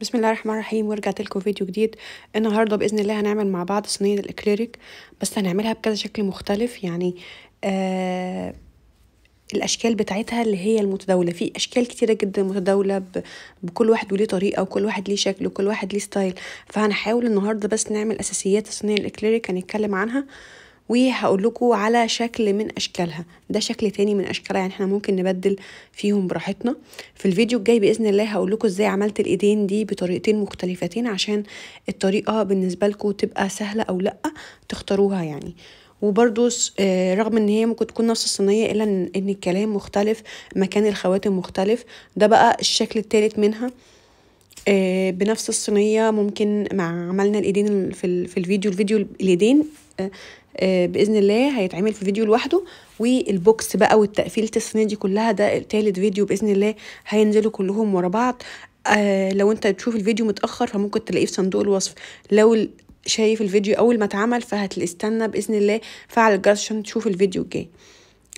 بسم الله الرحمن الرحيم ورجعت لكم فيديو جديد النهارده باذن الله هنعمل مع بعض صينيه الاكليريك بس هنعملها بكذا شكل مختلف يعني آه الاشكال بتاعتها اللي هي المتداوله في اشكال كتيره جدا متداوله بكل واحد وليه طريقه وكل واحد ليه شكل وكل واحد ليه ستايل فهنحاول النهارده بس نعمل اساسيات الصينيه الاكليريك هنتكلم عنها آه وهقول لكم على شكل من اشكالها ده شكل تاني من اشكالها يعني احنا ممكن نبدل فيهم براحتنا في الفيديو الجاي باذن الله هقول لكم ازاي عملت الايدين دي بطريقتين مختلفتين عشان الطريقه بالنسبه لكم تبقى سهله او لا تختاروها يعني وبرضو آه، رغم ان هي ممكن تكون نفس الصينيه الا ان الكلام مختلف مكان الخواتم مختلف ده بقى الشكل التالت منها آه، بنفس الصينية ممكن مع عملنا الإيدين في الفيديو الفيديو الإيدين آه، آه، باذن الله هيتعمل في فيديو لوحده والبوكس بقى والتقفيله الصينية دي كلها ده تالت فيديو باذن الله هينزلوا كلهم ورا بعض لو انت تشوف الفيديو متاخر فممكن تلاقيه في صندوق الوصف لو شايف الفيديو اول ما اتعمل فهتستنى باذن الله فعل الجرس عشان تشوف الفيديو الجاي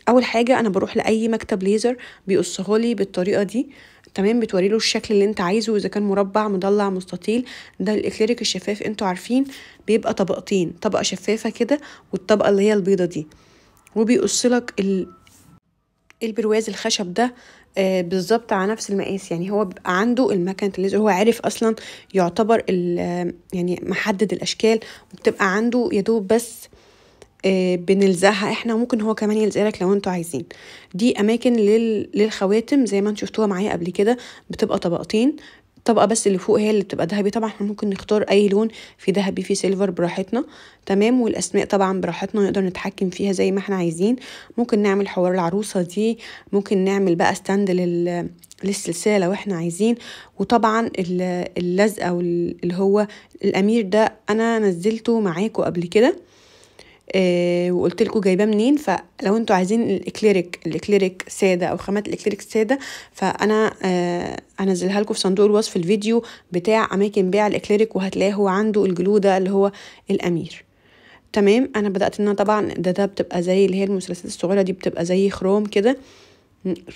اول حاجه انا بروح لاي مكتب ليزر بيقصهولي بالطريقه دي تمام بتوري له الشكل اللي انت عايزه اذا كان مربع مضلع مستطيل ده الاكليريك الشفاف انتوا عارفين بيبقى طبقتين طبقه شفافه كده والطبقه اللي هي البيضه دي وبيقص لك ال... البرواز الخشب ده آه، بالظبط على نفس المقاس يعني هو بيبقى عنده المكنة الليزر هو عارف اصلا يعتبر يعني محدد الاشكال وبتبقى عنده يدوب بس آه، بنلزقها احنا وممكن هو كمان يلزقلك لو انتوا عايزين دي اماكن لل... للخواتم زي ما انتوا شفتوها معايا قبل كده بتبقى طبقتين الطبقه بس اللي فوق هي اللي بتبقى ذهبي طبعا احنا ممكن نختار اي لون في ذهبي في سيلفر براحتنا تمام والاسماء طبعا براحتنا نقدر نتحكم فيها زي ما احنا عايزين ممكن نعمل حوار العروسه دي ممكن نعمل بقى ستاند لل للسلسله لو احنا عايزين وطبعا اللزقه اللي هو الامير ده انا نزلته معاكم قبل كده آه، وقلت لكم جايباه منين فلو انتوا عايزين الاكليريك الاكليريك ساده او خامات الاكليريك ساده فانا هنزلها آه، لكم في صندوق الوصف الفيديو بتاع اماكن بيع الاكليريك وهتلاقيه هو عنده الجلو ده اللي هو الامير تمام انا بدات ان طبعا ده ده بتبقى زي اللي هي المثلثات الصغيره دي بتبقى زي خروم كده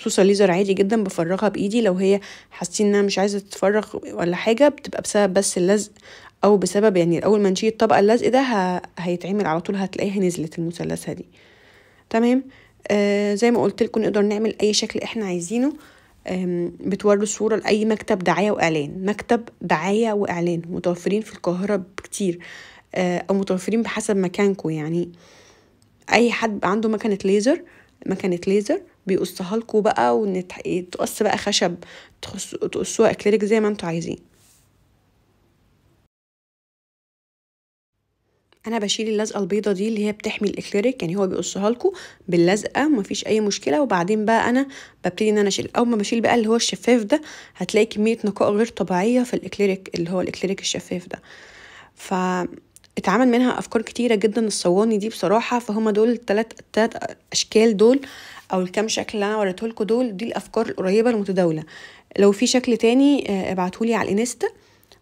صوصه ليزر عادي جدا بفرغها بايدي لو هي حاسين انها مش عايزه تتفرغ ولا حاجه بتبقى بسبب بس اللزق او بسبب يعني اول ما نشيل الطبقه اللزق ده هيتعمل على طول هتلاقيها نزلت المثلثه دي تمام آه زي ما قلت لكم نقدر نعمل اي شكل احنا عايزينه بتوروا الصورة لأي مكتب دعاية وإعلان مكتب دعاية وإعلان متوفرين في القاهرة بكتير آه، أو متوفرين بحسب مكانكم يعني أي حد عنده مكنة ليزر مكنة ليزر بيقصها لكم بقى وتقص بقى خشب تقصوها أكليريك زي ما انتوا عايزين انا بشيل اللزقه البيضه دي اللي هي بتحمي الاكليريك يعني هو بيقصها لكم باللزقه ومفيش اي مشكله وبعدين بقى انا ببتدي ان انا اشيل اول ما بشيل بقى اللي هو الشفاف ده هتلاقي كميه نقاء غير طبيعيه في الاكليريك اللي هو الاكليريك الشفاف ده ف اتعمل منها افكار كتيره جدا الصواني دي بصراحه فهم دول التلات الثلاث اشكال دول او الكام شكل اللي انا وريتهولكوا دول دي الافكار القريبه المتداوله لو في شكل تاني آه، ابعتهولي على الانستا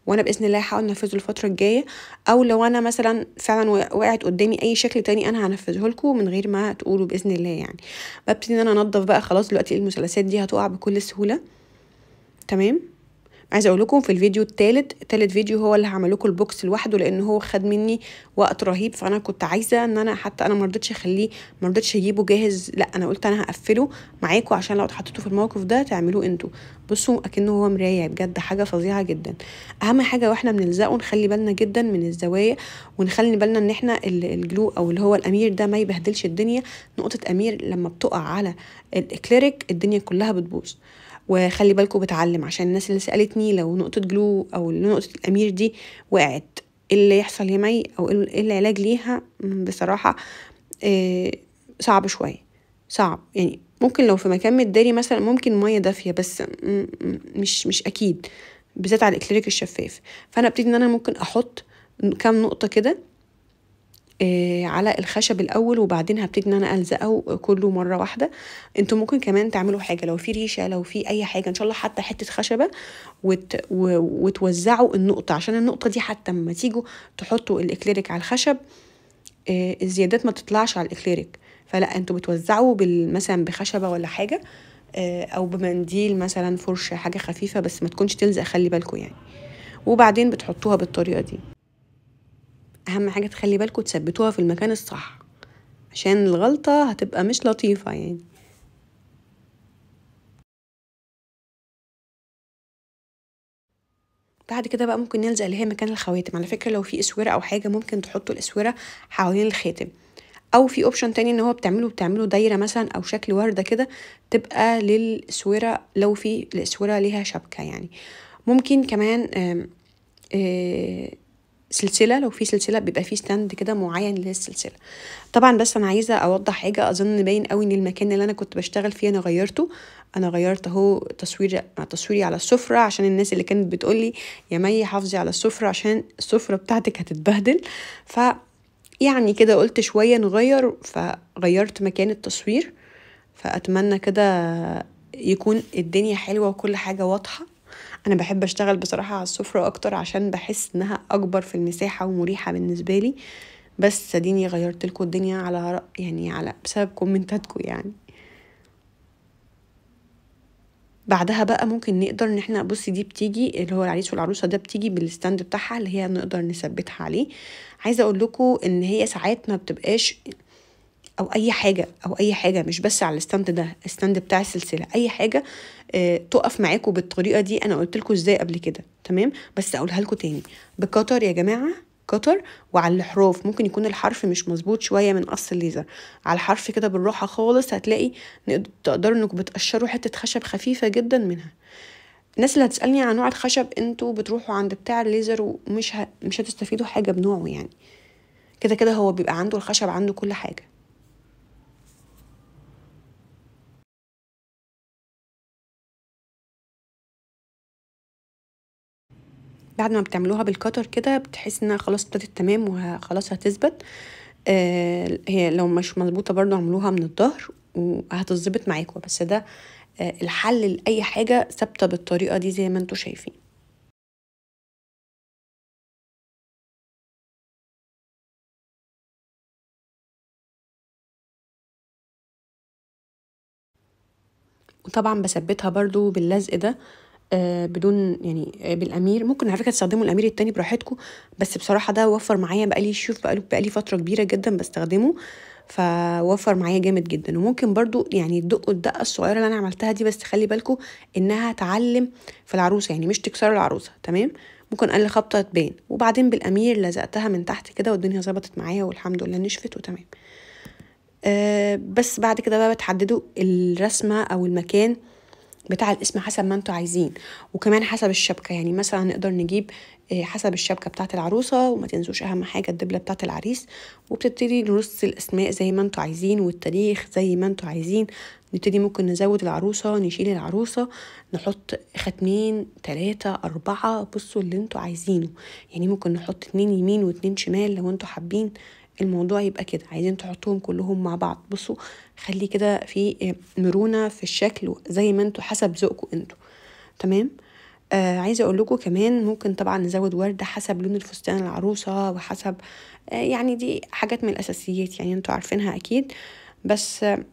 وانا باذن الله هحاول انفذه الفتره الجايه او لو انا مثلا فعلا وقعت قدامي اي شكل تاني انا هنفذه لكم من غير ما تقولوا باذن الله يعني ببتدي ان انا انضف بقى خلاص دلوقتي المثلثات دي هتقع بكل سهوله تمام عايزه اقول لكم في الفيديو الثالث ثالث فيديو هو اللي هعمل لكم البوكس لوحده لان هو خد مني وقت رهيب فانا كنت عايزه ان انا حتى انا ما رضيتش اخليه ما رضيتش اجيبه جاهز لا انا قلت انا هقفله معاكم عشان لو اتحطيتوا في الموقف ده تعملوه انتوا بصوا اكنه هو مرايه بجد حاجه فظيعه جدا اهم حاجه واحنا بنلزقه نخلي بالنا جدا من الزوايا ونخلي بالنا ان احنا الجلو او اللي هو الامير ده ما يبهدلش الدنيا نقطه امير لما بتقع على الاكليريك الدنيا كلها بتبوظ وخلي بالكم بتعلم عشان الناس اللي سالتني لو نقطه جلو او نقطه الامير دي وقعت ايه اللي يحصل يا مي او ايه, إيه العلاج ليها بصراحه آه، صعب شويه صعب يعني ممكن لو في مكان متداري مثلا ممكن ميه دافيه بس مش مش اكيد بالذات على الاكليريك الشفاف فانا ابتدي ان انا ممكن احط كام نقطه كده آه، على الخشب الاول وبعدين هبتدي ان انا الزقه كله مره واحده انتوا ممكن كمان تعملوا حاجه لو في ريشه لو في اي حاجه ان شاء الله حتى حته خشبه وت... وتوزعوا النقطه عشان النقطه دي حتى لما تيجوا تحطوا الاكليريك على الخشب آه، الزيادات ما تطلعش على الاكليريك فلا انتوا بتوزعوا بال... مثلا بخشبه ولا حاجه آه، او بمنديل مثلا فرشه حاجه خفيفه بس ما تكونش تلزق خلي بالكم يعني وبعدين بتحطوها بالطريقه دي اهم حاجه تخلي بالكم تثبتوها في المكان الصح عشان الغلطه هتبقى مش لطيفه يعني بعد كده بقى ممكن نلزق اللي هي مكان الخواتم على فكره لو في اسوره او حاجه ممكن تحطوا الاسوره حوالين الخاتم او في اوبشن تاني ان هو بتعمله بتعمله دايره مثلا او شكل ورده كده تبقى للاسوره لو في الاسوره ليها شبكه يعني ممكن كمان آآ سلسله لو في سلسله بيبقى في ستاند كده معين للسلسله طبعا بس انا عايزه اوضح حاجه اظن باين قوي ان المكان اللي انا كنت بشتغل فيه انا غيرته انا غيرت اهو تصوير تصويري على السفره عشان الناس اللي كانت بتقولي يا مي حافظي على السفره عشان السفره بتاعتك هتتبهدل ف يعني كده قلت شويه نغير فغيرت مكان التصوير فاتمنى كده يكون الدنيا حلوه وكل حاجه واضحه انا بحب اشتغل بصراحه على السفره اكتر عشان بحس انها اكبر في المساحه ومريحه بالنسبه لي بس صدقيني غيرت لكم الدنيا على يعني على بسبب كومنتاتكم يعني بعدها بقى ممكن نقدر ان احنا بصي دي بتيجي اللي هو العريس والعروسه ده بتيجي بالستاند بتاعها اللي هي نقدر نثبتها عليه عايزه اقول لكم ان هي ساعات ما بتبقاش او اي حاجه او اي حاجه مش بس على الستاند ده الستاند بتاع السلسله اي حاجه آه تقف معاكم بالطريقه دي انا قلت لكم ازاي قبل كده تمام بس اقولها لكم تاني بقطر يا جماعه قطر وعلى الحروف ممكن يكون الحرف مش مظبوط شويه من قص الليزر على الحرف كده بالراحه خالص هتلاقي تقدروا انكم بتقشروا حته خشب خفيفه جدا منها الناس اللي هتسالني عن نوع الخشب انتوا بتروحوا عند بتاع الليزر ومش ه... مش هتستفيدوا حاجه بنوعه يعني كده كده هو بيبقى عنده الخشب عنده كل حاجه بعد ما بتعملوها بالكتر كده بتحس انها خلاص ابتدت تمام وخلاص هتثبت آه هي لو مش مظبوطه برضو اعملوها من الظهر وهتظبط معاكم بس ده آه الحل لاي حاجه ثابته بالطريقه دي زي ما انتم شايفين وطبعا بثبتها برضو باللزق ده آه، بدون يعني آه، بالامير ممكن على فكره تستخدموا الامير التاني براحتكم بس بصراحه ده وفر معايا بقالي شوف بقالي فتره كبيره جدا بستخدمه فوفر معايا جامد جدا وممكن برضو يعني تدقوا الدقه الصغيره اللي انا عملتها دي بس خلي بالكم انها تعلم في العروسه يعني مش تكسروا العروسه تمام ممكن اقل خبطه تبان وبعدين بالامير لزقتها من تحت كده والدنيا ظبطت معايا والحمد لله نشفت وتمام أه بس بعد كده بقى بتحددوا الرسمه او المكان بتاع الاسم حسب ما انتوا عايزين وكمان حسب الشبكه يعني مثلا نقدر نجيب آه، حسب الشبكه بتاعه العروسه وما تنسوش اهم حاجه الدبله بتاعه العريس وبتبتدي نرص الاسماء زي ما انتوا عايزين والتاريخ زي ما انتوا عايزين نبتدي ممكن نزود العروسة نشيل العروسة نحط ختمين تلاتة أربعة بصوا اللي انتوا عايزينه يعني ممكن نحط اتنين يمين واتنين شمال لو انتوا حابين الموضوع يبقى كده عايزين تحطوهم كلهم مع بعض بصوا خلي كده في آه، مرونه في الشكل زي ما انتوا حسب ذوقكم انتوا تمام آه عايزه اقول لكم كمان ممكن طبعا نزود ورد حسب لون الفستان العروسه وحسب آه يعني دي حاجات من الاساسيات يعني انتوا عارفينها اكيد بس آه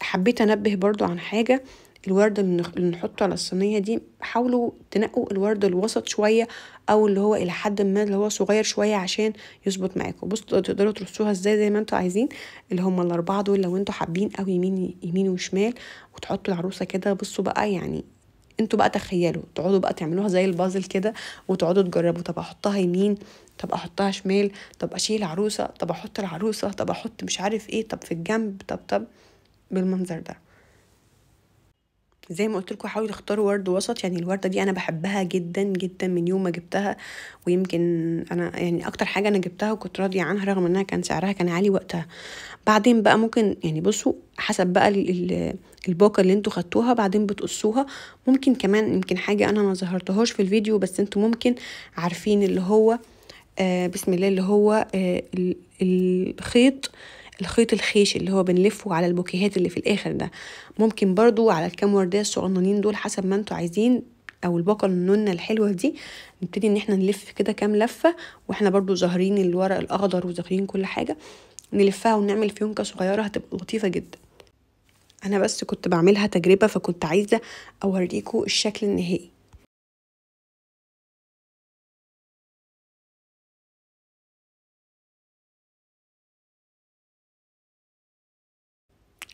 حبيت انبه برضو عن حاجه الورد اللي نحطه على الصينية دي حاولوا تنقوا الورد الوسط شوية أو اللي هو إلى حد ما اللي هو صغير شوية عشان يظبط معاكم بصوا تقدروا ترصوها ازاي زي ما انتوا عايزين اللي هما الأربعة دول لو انتوا حابين أو يمين يمين وشمال وتحطوا العروسة كده بصوا بقى يعني انتوا بقى تخيلوا تقعدوا بقى تعملوها زي البازل كده وتقعدوا تجربوا طب احطها يمين طب احطها شمال طب اشيل عروسه طب احط العروسه طب احط مش عارف ايه طب في الجنب طب طب بالمنظر ده زي ما قلت لكم حاولوا تختاروا ورد وسط يعني الورده دي انا بحبها جدا جدا من يوم ما جبتها ويمكن انا يعني اكتر حاجه انا جبتها وكنت راضيه عنها رغم انها كان سعرها كان عالي وقتها بعدين بقى ممكن يعني بصوا حسب بقى الباقه اللي انتوا خدتوها بعدين بتقصوها ممكن كمان يمكن حاجه انا ما ظهرتهاش في الفيديو بس انتوا ممكن عارفين اللي هو آه بسم الله اللي هو آه الخيط الخيط الخيش اللي هو بنلفه على البوكيهات اللي في الاخر ده ممكن برضو على الكام وردية الصغننين دول حسب ما انتوا عايزين او الباقه النونه الحلوه دي نبتدي ان احنا نلف كده كام لفه واحنا برضو ظاهرين الورق الاخضر وظاهرين كل حاجه نلفها ونعمل فيونكه صغيره هتبقى لطيفه جدا انا بس كنت بعملها تجربه فكنت عايزه اوريكم الشكل النهائي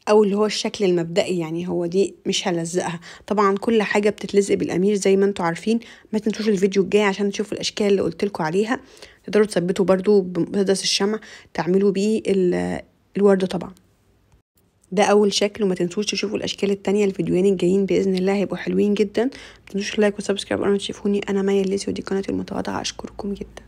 او اللي هو الشكل المبدئي يعني هو دي مش هلزقها طبعا كل حاجه بتتلزق بالامير زي ما انتم عارفين ما تنسوش الفيديو الجاي عشان تشوفوا الاشكال اللي قلت لكم عليها تقدروا تثبتوا برضو بمسدس الشمع تعملوا بيه الورده طبعا ده اول شكل وما تنسوش تشوفوا الاشكال التانية الفيديوين الجايين باذن الله هيبقوا حلوين جدا ما تنسوش لايك وسبسكرايب ما تشوفوني انا مايا الليسي ودي قناتي المتواضعه اشكركم جدا